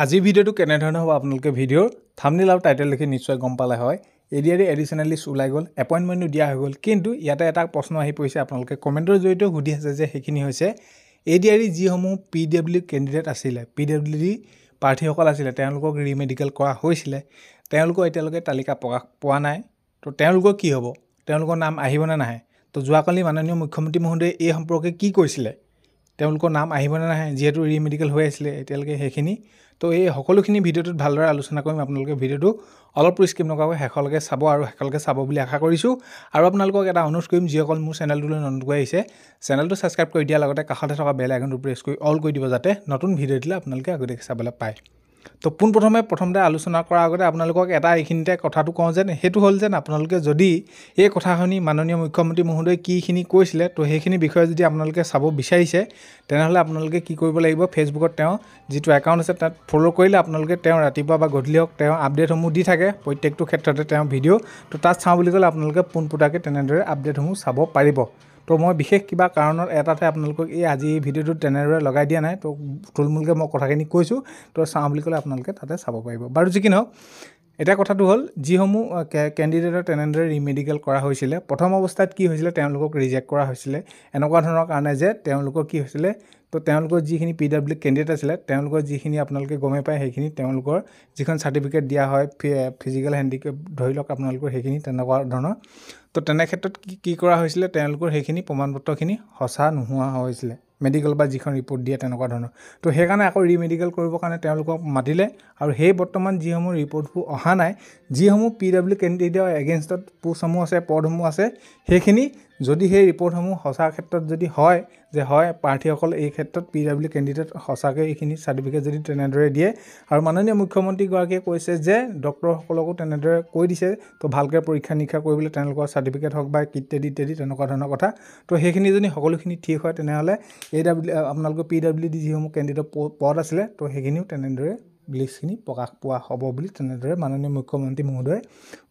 আজি ভিডিঅ'টো কেনেধৰণৰ হ'ব আপোনালোকে ভিডিঅ'ৰ থামনিল আৰু টাইটেল দেখি নিশ্চয় গম পালে হয় এডিয়াৰি এডিচনেলিষ্ট ওলাই গ'ল এপইণ্টমেণ্টো দিয়া হৈ গ'ল কিন্তু ইয়াতে এটা প্ৰশ্ন আহি পৰিছে আপোনালোকে কমেণ্টৰ জৰিয়তেও সুধি আছে যে সেইখিনি হৈছে এডিয়াৰি যিসমূহ পি ডব্লিউ কেণ্ডিডেট আছিলে পি ডব্লিউ ডি প্ৰাৰ্থীসকল আছিলে তেওঁলোকক ৰিমেডিকেল কৰা হৈছিলে তেওঁলোকৰ এতিয়ালৈকে তালিকা প্ৰকাশ পোৱা নাই তো তেওঁলোকৰ কি হ'ব তেওঁলোকৰ নাম আহিব নে নাহে তো যোৱাকালি মাননীয় মুখ্যমন্ত্ৰী মহোদয়ে এই সম্পৰ্কে কি কৈছিলে তেওঁলোকৰ নাম আহিব নে নাহে যিহেতু ৰি মেডিকেল হৈ আছিলে এতিয়ালৈকে সেইখিনি তো এই সকলোখিনি ভিডিঅ'টোত ভালদৰে আলোচনা কৰিম আপোনালোকে ভিডিঅ'টো অলপ পৰিস্কিপ নকৰাকৈ শেষলৈকে চাব আৰু শেষলৈকে চাব বুলি আশা কৰিছোঁ আৰু আপোনালোকক এটা অনুৰোধ কৰিম যিসকল মোৰ চেনেলটোলৈ নতুনকৈ আহিছে চেনেলটো ছাবস্ক্ৰাইব কৰি দিয়াৰ লগতে কাষতে থকা বেল আইকনটো প্ৰেছ কৰি অল কৰি দিব যাতে নতুন ভিডিঅ' দিলে আপোনালোকে আগতীয়াকৈ চাবলৈ পায় তো পোনপ্ৰথমে প্ৰথমতে আলোচনা কৰাৰ আগতে আপোনালোকক এটা এইখিনিতে কথাটো কওঁ যেন সেইটো হ'ল যেন আপোনালোকে যদি এই কথাখিনি মাননীয় মুখ্যমন্ত্ৰী মহোদয়ে কিখিনি কৈছিলে তো সেইখিনি বিষয়ে যদি আপোনালোকে চাব বিচাৰিছে তেনেহ'লে আপোনালোকে কি কৰিব লাগিব ফেচবুকত তেওঁ যিটো একাউণ্ট আছে তাত ফ'ল' কৰিলে আপোনালোকে তেওঁ ৰাতিপুৱা বা গধূলি হওক তেওঁ আপডেটসমূহ দি থাকে প্ৰত্যেকটো ক্ষেত্ৰতে তেওঁ ভিডিঅ' তো তাত চাওঁ বুলি ক'লে আপোনালোকে পোনপটাকৈ তেনেদৰে আপডেটসমূহ চাব পাৰিব তো মই বিশেষ কিবা কাৰণত এটাতে আপোনালোকক এই আজি ভিডিঅ'টো তেনেদৰে লগাই দিয়া নাই তো থুলমূলকৈ মই কথাখিনি কৈছোঁ তো চাওঁ বুলি ক'লে আপোনালোকে তাতে চাব পাৰিব বাৰু যি কি নহওক এতিয়া কথাটো হ'ল যিসমূহ কেণ্ডিডেটৰ তেনেদৰে ৰিমেডিকেল কৰা হৈছিলে প্ৰথম অৱস্থাত কি হৈছিলে তেওঁলোকক ৰিজেক্ট কৰা হৈছিলে এনেকুৱা ধৰণৰ কাৰণে যে তেওঁলোকৰ কি হৈছিলে তো তেওঁলোকৰ যিখিনি পি ডাব্লিউ কেণ্ডিডেট আছিলে তেওঁলোকৰ যিখিনি আপোনালোকে গমেই পায় সেইখিনি তেওঁলোকৰ যিখন চাৰ্টিফিকেট দিয়া হয় ফি ফিজিকেল হেণ্ডিকেপ ধৰি লওক আপোনালোকৰ সেইখিনি তেনেকুৱা ধৰণৰ তো তেনে ক্ষেত্ৰত কি কি কৰা হৈছিলে তেওঁলোকৰ সেইখিনি প্ৰমাণ পত্ৰখিনি সঁচা নোহোৱা হৈছিলে মেডিকেল বা যিখন ৰিপৰ্ট দিয়ে তেনেকুৱা ধৰণৰ তো সেইকাৰণে আকৌ ৰিমেডিকেল কৰিবৰ কাৰণে তেওঁলোকক মাতিলে আৰু সেই বৰ্তমান যিসমূহ ৰিপৰ্টবোৰ অহা নাই যিসমূহ পি ডাব্লিউ কেণ্ডিডেটৰ এগেইনষ্টত পোষ্টসমূহ আছে পদসমূহ আছে সেইখিনি যদি সেই ৰিপৰ্টসমূহ সঁচা ক্ষেত্ৰত যদি হয় যে হয় প্ৰাৰ্থীসকল এই ক্ষেত্ৰত পি ডাব্লিউ কেণ্ডিডেট সঁচাকৈ এইখিনি চাৰ্টিফিকেট যদি তেনেদৰে দিয়ে আৰু মাননীয় মুখ্যমন্ত্ৰীগৰাকীয়ে কৈছে যে ডক্টৰসকলকো তেনেদৰে কৈ দিছে তো ভালকৈ পৰীক্ষা নিৰীক্ষা কৰিবলৈ তেওঁলোকৰ চাৰ্টিফিকেট হওক বা কিট্টেদি ইত্যাদি তেনেকুৱা ধৰণৰ কথা তো সেইখিনি যদি সকলোখিনি ঠিক হয় তেনেহ'লে এ ডাব্লিউ আপোনালোকৰ পি ডাব্লিউ ডি যিসমূহ কেণ্ডিডেট পদ আছিলে তো সেইখিনিও তেনেদৰে লিষ্টখিনি প্ৰকাশ পোৱা হ'ব বুলি তেনেদৰে মাননীয় মুখ্যমন্ত্ৰী মহোদয়ে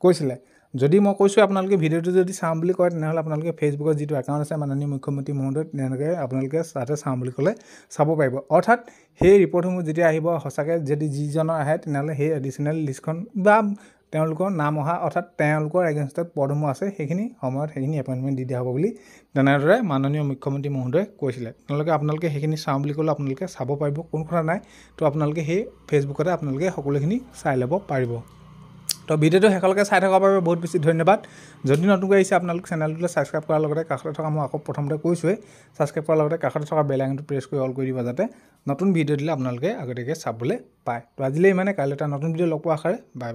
কৈছিলে যদি মই কৈছোঁ আপোনালোকে ভিডিঅ'টো যদি চাওঁ বুলি কয় তেনেহ'লে আপোনালোকে ফেচবুকত যিটো একাউণ্ট আছে মাননীয় মুখ্যমন্ত্ৰী মহোদয় তেনেকৈ আপোনালোকে তাতে চাওঁ বুলি ক'লে চাব পাৰিব অৰ্থাৎ সেই ৰিপৰ্টসমূহ যেতিয়া আহিব সঁচাকৈ যদি যিজনৰ আহে তেনেহ'লে সেই এডিচনেল লিষ্টখন বা তেওঁলোকৰ নাম অহা অৰ্থাৎ তেওঁলোকৰ এগেইনষ্টত পদসমূহ আছে সেইখিনি সময়ত সেইখিনি এপইণ্টমেণ্ট দি দিয়া হ'ব বুলি তেনেদৰে মাননীয় মুখ্যমন্ত্ৰী মহোদয়ে কৈছিলে তেওঁলোকে আপোনালোকে সেইখিনি চাওঁ বুলি ক'লে আপোনালোকে চাব পাৰিব কোন কথা নাই তো আপোনালোকে সেই ফেচবুকতে আপোনালোকে সকলোখিনি চাই ল'ব পাৰিব তো ভিডিঅ'টো শেষলৈকে চাই থকাৰ বাবে বহুত বেছি ধন্যবাদ যদি নতুনকৈ আহিছে আপোনালোকে চেনেলটোলৈ ছাবস্ক্ৰাইব কৰাৰ লগতে কাষতে থকা মই আকৌ প্ৰথমতে কৈছোঁৱেই ছাবস্ক্ৰাইব কৰাৰ লগতে কাষতে থকা বেল আইকনটো প্ৰেছ কৰি অল কৰি দিব যাতে নতুন ভিডিঅ' দিলে আপোনালোকে আগতীয়াকৈ চাবলৈ পায় তো আজিলৈ ইমানে কাইলৈ এটা নতুন ভিডিঅ' লগ পোৱা আশাৰে বাই